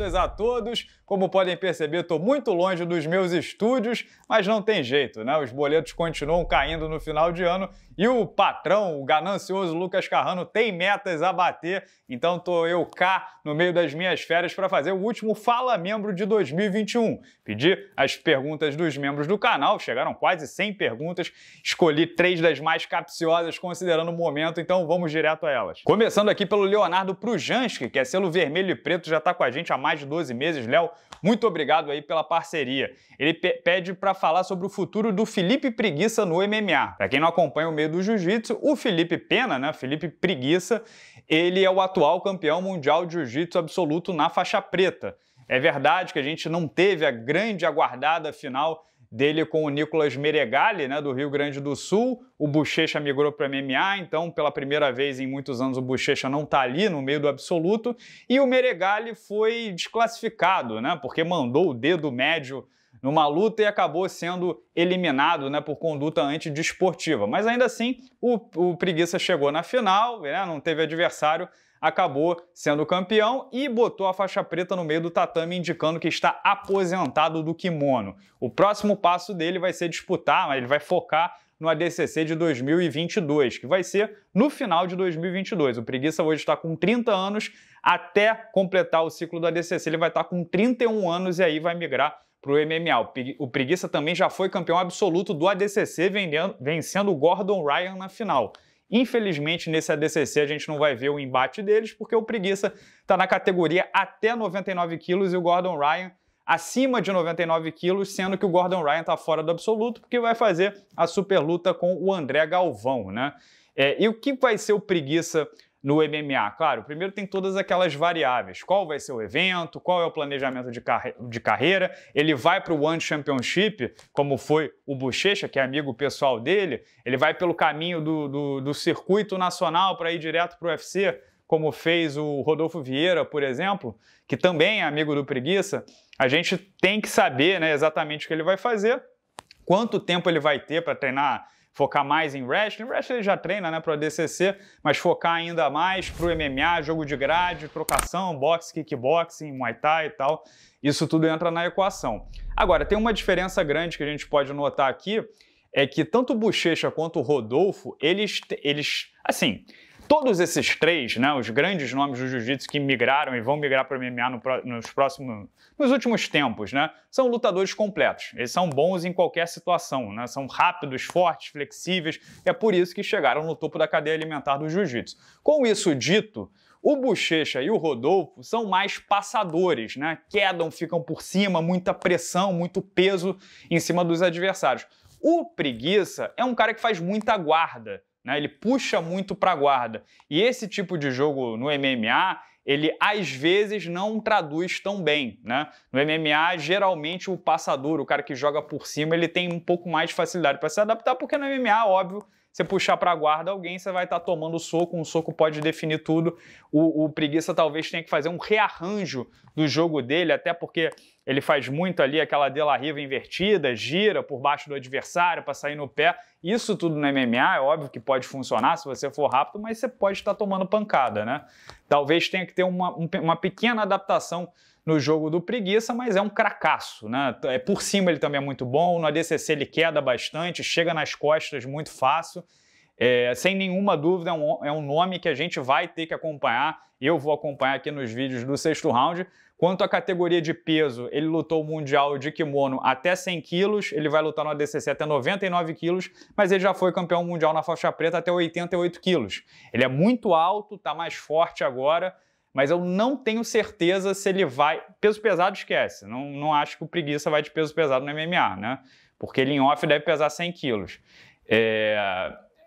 Sextas a todos. Como podem perceber, estou muito longe dos meus estúdios, mas não tem jeito, né? Os boletos continuam caindo no final de ano e o patrão, o ganancioso Lucas Carrano, tem metas a bater. Então tô eu cá no meio das minhas férias para fazer o último Fala Membro de 2021. Pedi as perguntas dos membros do canal, chegaram quase 100 perguntas. Escolhi três das mais capciosas, considerando o momento, então vamos direto a elas. Começando aqui pelo Leonardo Prujanski, que é selo vermelho e preto, já está com a gente há mais mais de 12 meses. Léo, muito obrigado aí pela parceria. Ele pe pede para falar sobre o futuro do Felipe Preguiça no MMA. Para quem não acompanha o meio do jiu-jitsu, o Felipe Pena, né, Felipe Preguiça, ele é o atual campeão mundial de jiu-jitsu absoluto na faixa preta. É verdade que a gente não teve a grande aguardada final dele com o Nicolas Meregali, né, do Rio Grande do Sul. O Bochecha migrou para MMA, então pela primeira vez em muitos anos o Bochecha não está ali no meio do absoluto. E o Meregali foi desclassificado, né, porque mandou o dedo médio numa luta e acabou sendo eliminado né, por conduta antidesportiva. Mas ainda assim, o, o Preguiça chegou na final, né, não teve adversário, acabou sendo campeão e botou a faixa preta no meio do tatame, indicando que está aposentado do kimono. O próximo passo dele vai ser disputar, ele vai focar no ADCC de 2022, que vai ser no final de 2022. O Preguiça hoje está com 30 anos, até completar o ciclo do ADCC ele vai estar com 31 anos e aí vai migrar para o MMA. O Preguiça também já foi campeão absoluto do ADCC, vencendo o Gordon Ryan na final. Infelizmente, nesse ADCC a gente não vai ver o embate deles, porque o Preguiça está na categoria até 99 quilos e o Gordon Ryan acima de 99 quilos, sendo que o Gordon Ryan está fora do absoluto, porque vai fazer a super luta com o André Galvão, né? É, e o que vai ser o Preguiça no MMA? Claro, primeiro tem todas aquelas variáveis. Qual vai ser o evento? Qual é o planejamento de, carre de carreira? Ele vai para o One Championship, como foi o Bochecha, que é amigo pessoal dele? Ele vai pelo caminho do, do, do circuito nacional para ir direto para o UFC, como fez o Rodolfo Vieira, por exemplo, que também é amigo do Preguiça? A gente tem que saber né, exatamente o que ele vai fazer, quanto tempo ele vai ter para treinar focar mais em wrestling. Wrestling ele já treina, né, para DCC, mas focar ainda mais para o MMA, jogo de grade, trocação, boxe, kickboxing, muay thai e tal. Isso tudo entra na equação. Agora, tem uma diferença grande que a gente pode notar aqui, é que tanto o Bochecha quanto o Rodolfo, eles, eles assim, Todos esses três, né, os grandes nomes do jiu-jitsu que migraram e vão migrar para o MMA no, nos próximos, nos últimos tempos, né, são lutadores completos. Eles são bons em qualquer situação, né, são rápidos, fortes, flexíveis. É por isso que chegaram no topo da cadeia alimentar do jiu-jitsu. Com isso dito, o Bochecha e o Rodolfo são mais passadores, né? Quedam, ficam por cima, muita pressão, muito peso em cima dos adversários. O Preguiça é um cara que faz muita guarda. Né? Ele puxa muito para a guarda. E esse tipo de jogo no MMA, ele às vezes não traduz tão bem, né? No MMA, geralmente o passador, o cara que joga por cima, ele tem um pouco mais de facilidade para se adaptar, porque no MMA, óbvio, você puxar para a guarda alguém, você vai estar tá tomando soco, um soco pode definir tudo. O, o, Preguiça talvez tenha que fazer um rearranjo do jogo dele, até porque ele faz muito ali aquela dela riva invertida, gira por baixo do adversário para sair no pé. Isso tudo no MMA é óbvio que pode funcionar se você for rápido, mas você pode estar tá tomando pancada, né? Talvez tenha que ter uma, uma pequena adaptação no jogo do Preguiça, mas é um cracaço. Né? É, por cima ele também é muito bom, no ADCC ele queda bastante, chega nas costas muito fácil. É, sem nenhuma dúvida, é um, é um nome que a gente vai ter que acompanhar. Eu vou acompanhar aqui nos vídeos do sexto round. Quanto à categoria de peso, ele lutou o Mundial de kimono até 100 quilos, ele vai lutar no ADCC até 99 quilos, mas ele já foi campeão mundial na faixa preta até 88 quilos. Ele é muito alto, está mais forte agora, mas eu não tenho certeza se ele vai. Peso pesado, esquece. Não, não acho que o preguiça vai de peso pesado no MMA, né? Porque ele em off deve pesar 100 quilos. É...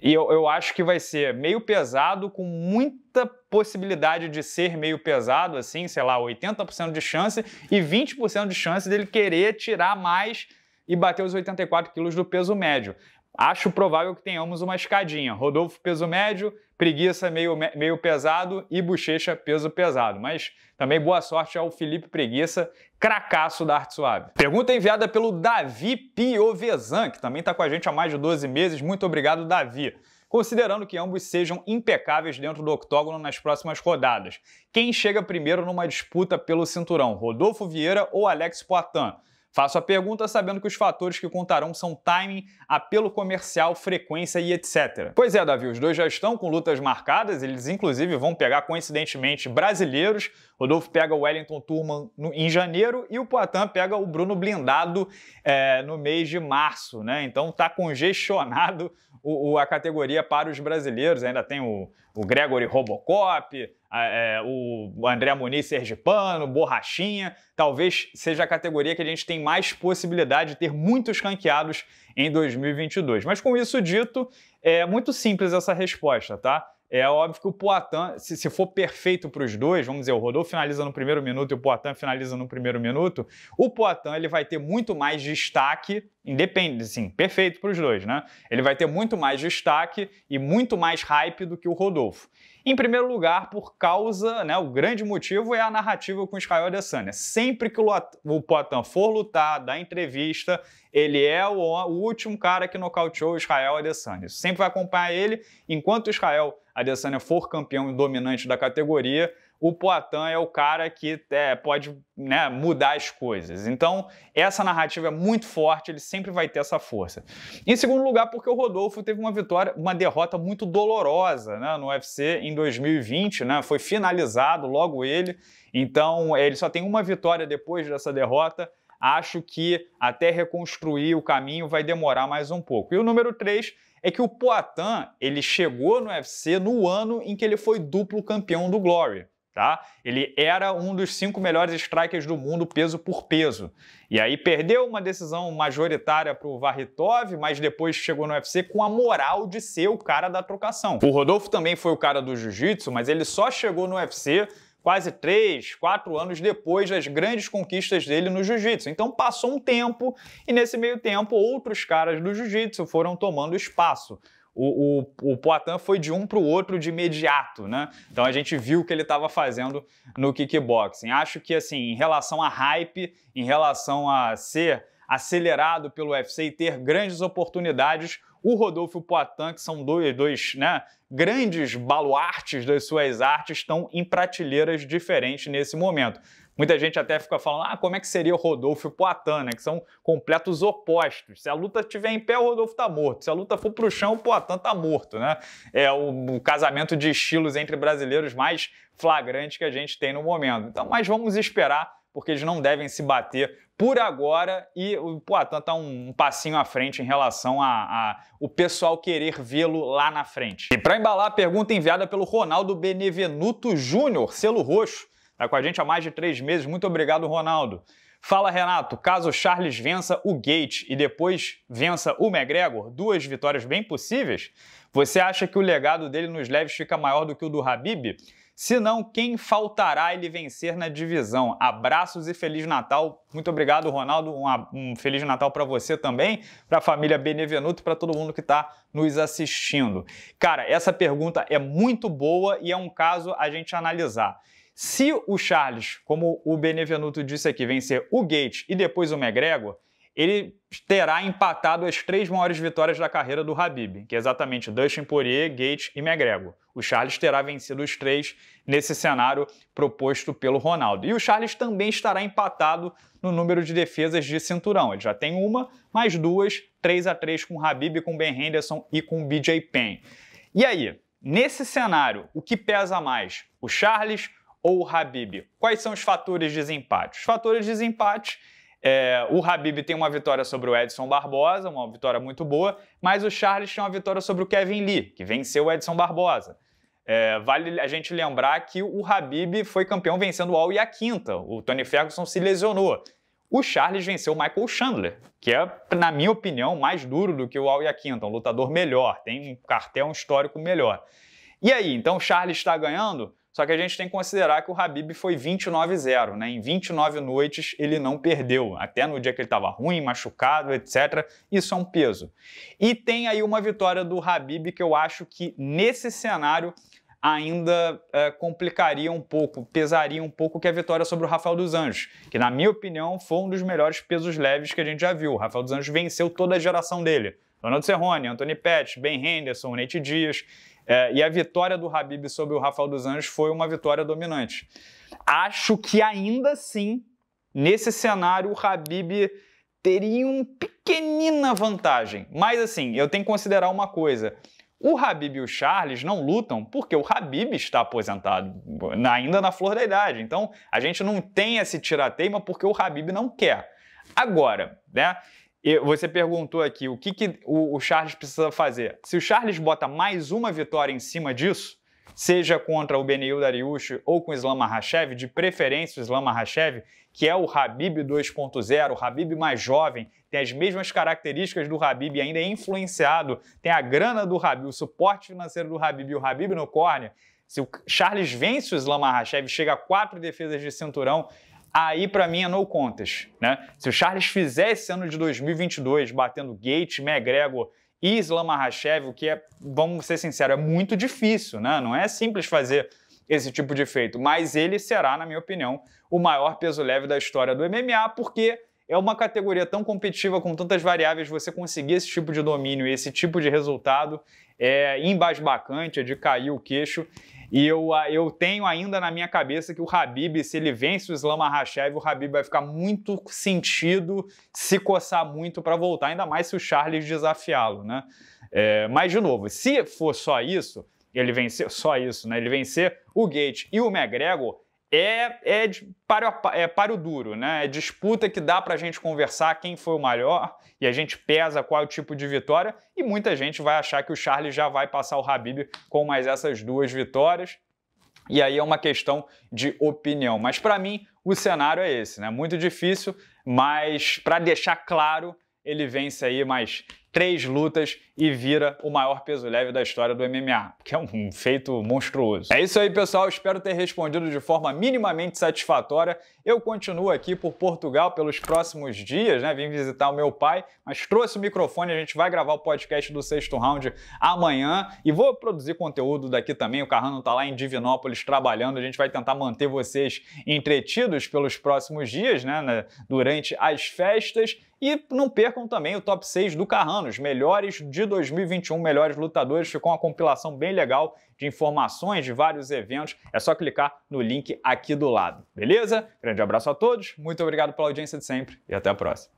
E eu, eu acho que vai ser meio pesado, com muita possibilidade de ser meio pesado, assim, sei lá, 80% de chance e 20% de chance dele querer tirar mais e bater os 84 quilos do peso médio. Acho provável que tenhamos uma escadinha. Rodolfo peso médio, preguiça meio, meio pesado e bochecha peso pesado. Mas também boa sorte ao Felipe Preguiça, cracaço da Arte Suave. Pergunta enviada pelo Davi Piovesan, que também está com a gente há mais de 12 meses. Muito obrigado, Davi considerando que ambos sejam impecáveis dentro do octógono nas próximas rodadas. Quem chega primeiro numa disputa pelo cinturão, Rodolfo Vieira ou Alex Poitin? Faço a pergunta sabendo que os fatores que contarão são timing, apelo comercial, frequência e etc. Pois é, Davi, os dois já estão com lutas marcadas, eles inclusive vão pegar coincidentemente brasileiros. Rodolfo pega o Wellington Turman no, em janeiro e o Poitin pega o Bruno Blindado é, no mês de março, né? Então tá congestionado o, o, a categoria para os brasileiros. Ainda tem o, o Gregory Robocop, é, o André Muniz Sergipano, Borrachinha, talvez seja a categoria que a gente tem mais possibilidade de ter muitos ranqueados em 2022. Mas com isso dito, é muito simples essa resposta, tá? É óbvio que o Poitin, se, se for perfeito para os dois, vamos dizer, o Rodolfo finaliza no primeiro minuto e o Poitin finaliza no primeiro minuto, o Poitin ele vai ter muito mais destaque, independente, sim, perfeito para os dois, né? Ele vai ter muito mais destaque e muito mais hype do que o Rodolfo. Em primeiro lugar, por causa, né, o grande motivo é a narrativa com Israel Adesanya. Sempre que o Poitin for lutar, dar entrevista, ele é o, último cara que nocauteou Israel Adesanya. Sempre vai acompanhar ele, enquanto Israel Adesanya for campeão dominante da categoria, o Poitin é o cara que é, pode né, mudar as coisas. Então, essa narrativa é muito forte, ele sempre vai ter essa força. Em segundo lugar, porque o Rodolfo teve uma vitória, uma derrota muito dolorosa né, no UFC em 2020, né, foi finalizado logo ele, então é, ele só tem uma vitória depois dessa derrota. Acho que até reconstruir o caminho vai demorar mais um pouco. E o número 3 é que o Poitin, ele chegou no UFC no ano em que ele foi duplo campeão do Glory. Tá? Ele era um dos cinco melhores strikers do mundo, peso por peso. E aí perdeu uma decisão majoritária para o Varritov, mas depois chegou no UFC com a moral de ser o cara da trocação. O Rodolfo também foi o cara do jiu-jitsu, mas ele só chegou no UFC quase três, quatro anos depois das grandes conquistas dele no jiu-jitsu. Então passou um tempo e nesse meio tempo outros caras do jiu-jitsu foram tomando espaço o, o, o Poitin foi de um para o outro de imediato, né? Então a gente viu o que ele estava fazendo no kickboxing. Acho que, assim, em relação a hype, em relação a ser acelerado pelo UFC e ter grandes oportunidades, o Rodolfo Poitin, que são dois, dois né, grandes baluartes das suas artes, estão em prateleiras diferentes nesse momento. Muita gente até fica falando, ah, como é que seria o Rodolfo e o Poitin, né? Que são completos opostos. Se a luta estiver em pé, o Rodolfo tá morto. Se a luta for pro chão, o Poitin tá morto, né? É o, o casamento de estilos entre brasileiros mais flagrante que a gente tem no momento. Então, mas vamos esperar porque eles não devem se bater por agora e o Poitin está um, um, passinho à frente em relação a, a o pessoal querer vê-lo lá na frente. E para embalar a pergunta enviada pelo Ronaldo Benevenuto Júnior, selo roxo, está com a gente há mais de três meses. Muito obrigado, Ronaldo. Fala, Renato, caso Charles vença o Gate e depois vença o McGregor, duas vitórias bem possíveis, você acha que o legado dele nos leves fica maior do que o do Habib? senão quem faltará ele vencer na divisão. Abraços e Feliz Natal. Muito obrigado, Ronaldo. Um, um Feliz Natal para você também, para a família Benevenuto e para todo mundo que está nos assistindo. Cara, essa pergunta é muito boa e é um caso a gente analisar. Se o Charles, como o Benevenuto disse aqui, vencer o Gates e depois o McGregor, ele terá empatado as três maiores vitórias da carreira do Habib, que é exatamente Dustin Poirier, Gates e McGregor. O Charles terá vencido os três nesse cenário proposto pelo Ronaldo. E o Charles também estará empatado no número de defesas de cinturão. Ele já tem uma, mais duas, 3 a 3 com Habib, com Ben Henderson e com BJ Penn. E aí, nesse cenário, o que pesa mais? O Charles ou o Habib? Quais são os fatores de desempate? Os fatores de desempate é, o Habib tem uma vitória sobre o Edson Barbosa, uma vitória muito boa, mas o Charles tem uma vitória sobre o Kevin Lee, que venceu o Edson Barbosa. É, vale a gente lembrar que o Habib foi campeão vencendo o Al e a quinta. O Tony Ferguson se lesionou. O Charles venceu o Michael Chandler, que é, na minha opinião, mais duro do que o Al e a quinta, um lutador melhor, tem um cartel, um histórico melhor. E aí, então o Charles está ganhando? Só que a gente tem que considerar que o Habib foi 29-0, né? Em 29 noites ele não perdeu, até no dia que ele estava ruim, machucado, etc. Isso é um peso. E tem aí uma vitória do Habib que eu acho que nesse cenário ainda é, complicaria um pouco, pesaria um pouco que é a vitória sobre o Rafael dos Anjos, que na minha opinião foi um dos melhores pesos leves que a gente já viu. O Rafael dos Anjos venceu toda a geração dele. Ronaldo Cerrone, Anthony Pettis, Ben Henderson, Nate Dias, é, e a vitória do Habib sobre o Rafael dos Anjos foi uma vitória dominante. Acho que ainda assim, nesse cenário, o Habib teria uma pequenina vantagem. Mas assim, eu tenho que considerar uma coisa. O Habib e o Charles não lutam porque o Habib está aposentado, ainda na flor da idade. Então, a gente não tem esse tirateima porque o Habib não quer. Agora, né? você perguntou aqui o que, que o, Charles precisa fazer. Se o Charles bota mais uma vitória em cima disso, seja contra o Beneil Dariush ou com o Islam Mahashev, de preferência o Islam Mahashev, que é o Habib 2.0, o Habib mais jovem, tem as mesmas características do Habib e ainda é influenciado, tem a grana do Habib, o suporte financeiro do Habib e o Habib no córnea. Se o Charles vence o Islam Mahashev, chega a quatro defesas de cinturão, aí para mim é no contas, né? Se o Charles fizer esse ano de 2022 batendo Gate, McGregor e Islam Mahashev, o que é, vamos ser sinceros, é muito difícil, né? Não é simples fazer esse tipo de feito, mas ele será, na minha opinião, o maior peso leve da história do MMA, porque é uma categoria tão competitiva com tantas variáveis, você conseguir esse tipo de domínio, esse tipo de resultado é embasbacante, é de cair o queixo. E eu, ah, eu tenho ainda na minha cabeça que o Habib, se ele vence o Islam Arrachev o Habib vai ficar muito sentido, se coçar muito para voltar, ainda mais se o Charles desafiá-lo, né? É, mas, de novo, se for só isso, ele vencer, só isso, né? Ele vencer o Gate e o McGregor, é, é, páreo, é páreo duro, né? É disputa que dá para a gente conversar quem foi o maior e a gente pesa qual é o tipo de vitória. E muita gente vai achar que o Charles já vai passar o Habib com mais essas duas vitórias. E aí é uma questão de opinião. Mas para mim, o cenário é esse, né? Muito difícil, mas para deixar claro, ele vence aí mais três lutas e vira o maior peso leve da história do MMA, que é um feito monstruoso. É isso aí, pessoal. Espero ter respondido de forma minimamente satisfatória. Eu continuo aqui por Portugal pelos próximos dias, né? Vim visitar o meu pai, mas trouxe o microfone. A gente vai gravar o podcast do sexto round amanhã e vou produzir conteúdo daqui também. O Carrano tá lá em Divinópolis trabalhando. A gente vai tentar manter vocês entretidos pelos próximos dias, né? Durante as festas. E não percam também o top 6 do Carrano anos, melhores de 2021, melhores lutadores. Ficou uma compilação bem legal de informações de vários eventos. É só clicar no link aqui do lado, beleza? Grande abraço a todos, muito obrigado pela audiência de sempre e até a próxima.